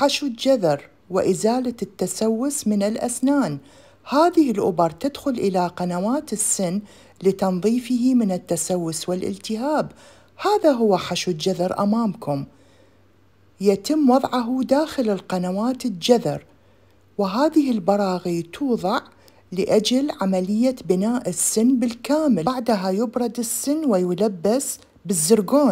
حشو الجذر وإزالة التسوس من الأسنان هذه الأوبر تدخل إلى قنوات السن لتنظيفه من التسوس والالتهاب هذا هو حشو الجذر أمامكم يتم وضعه داخل القنوات الجذر وهذه البراغي توضع لأجل عملية بناء السن بالكامل بعدها يبرد السن ويلبس بالزرقون